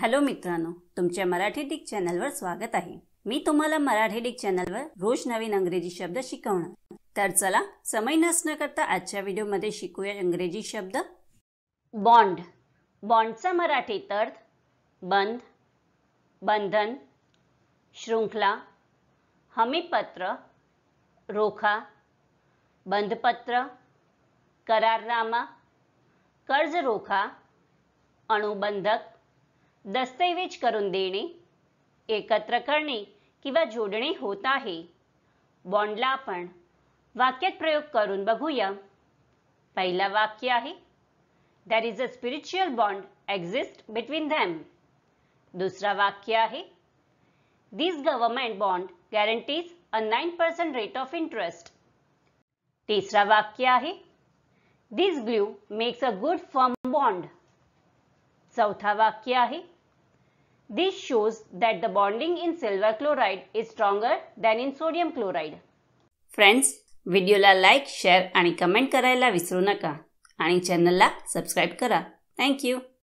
Hello मित्रांनो तुमच्या Marathi Dick चॅनलवर स्वागत आहे मी तुम्हाला मराठी डिक चॅनलवर रोज नवीन अंग्रेजी शब्द शिकवणार तर चला समय नसणं करता आजच्या व्हिडिओमध्ये शिकूया इंग्रजी शब्द बॉन्ड बॉन्डचा मराठी अर्थ बंद बंधन शृंखला हमीपत्र रोखा बंधपत्र करारनामा कर्ज रोखा अणुबंधक दस्तऐवज करून देणे एकत्र करणे किंवा जोडणे होत आहे बॉन्डला आपण वाक्यात प्रयोग करून बघूया पहिला वाक्य आहे there is a spiritual bond exist between them दुसरा वाक्य आहे this government bond guarantees a nine percent rate of interest तिसरा वाक्य आहे this glue makes a good firm bond चौथा वाक्य आहे This shows that the bonding in silver chloride is stronger than in sodium chloride. like, share, and comment आणि comment करायला विसरू channel la subscribe kara. Thank you.